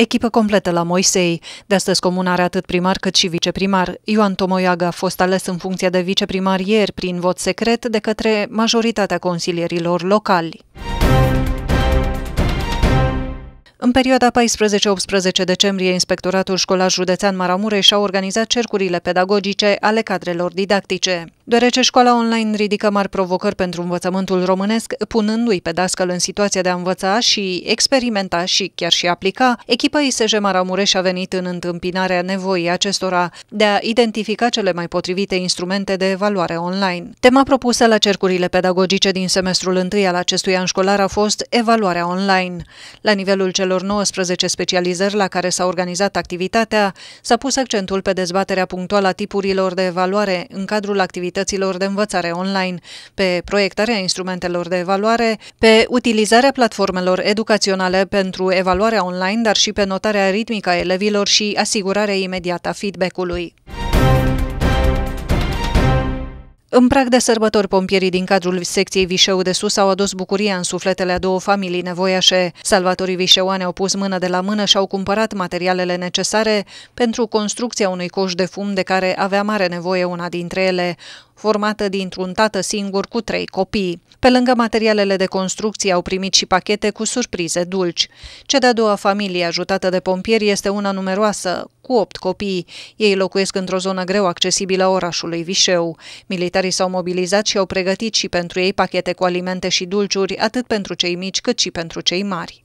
Echipă completă la Moisei. De astăzi comun are atât primar cât și viceprimar. Ioan Tomoiaga a fost ales în funcția de viceprimar ieri prin vot secret de către majoritatea consilierilor locali. În perioada 14-18 decembrie, Inspectoratul Școlar Județean Maramureș a organizat cercurile pedagogice ale cadrelor didactice. Deoarece școala online ridică mari provocări pentru învățământul românesc, punându-i pe dascăl în situația de a învăța și experimenta și chiar și aplica, echipa ISJ Maramureș a venit în întâmpinarea nevoii acestora de a identifica cele mai potrivite instrumente de evaluare online. Tema propusă la cercurile pedagogice din semestrul întâi al acestui an școlar a fost evaluarea online. La nivelul celor celor 19 specializări la care s-a organizat activitatea, s-a pus accentul pe dezbaterea punctuală a tipurilor de evaluare în cadrul activităților de învățare online, pe proiectarea instrumentelor de evaluare, pe utilizarea platformelor educaționale pentru evaluarea online, dar și pe notarea ritmică a elevilor și asigurarea imediată a feedback-ului. În prag de sărbători, pompierii din cadrul secției Vișeu de Sus au adus bucuria în sufletele a două familii nevoiașe. Salvatorii vișeoane au pus mână de la mână și au cumpărat materialele necesare pentru construcția unui coș de fum de care avea mare nevoie una dintre ele formată dintr-un tată singur cu trei copii. Pe lângă materialele de construcție au primit și pachete cu surprize dulci. Cea de-a doua familie ajutată de pompieri este una numeroasă, cu opt copii. Ei locuiesc într-o zonă greu accesibilă a orașului Vișeu. Militarii s-au mobilizat și au pregătit și pentru ei pachete cu alimente și dulciuri, atât pentru cei mici cât și pentru cei mari.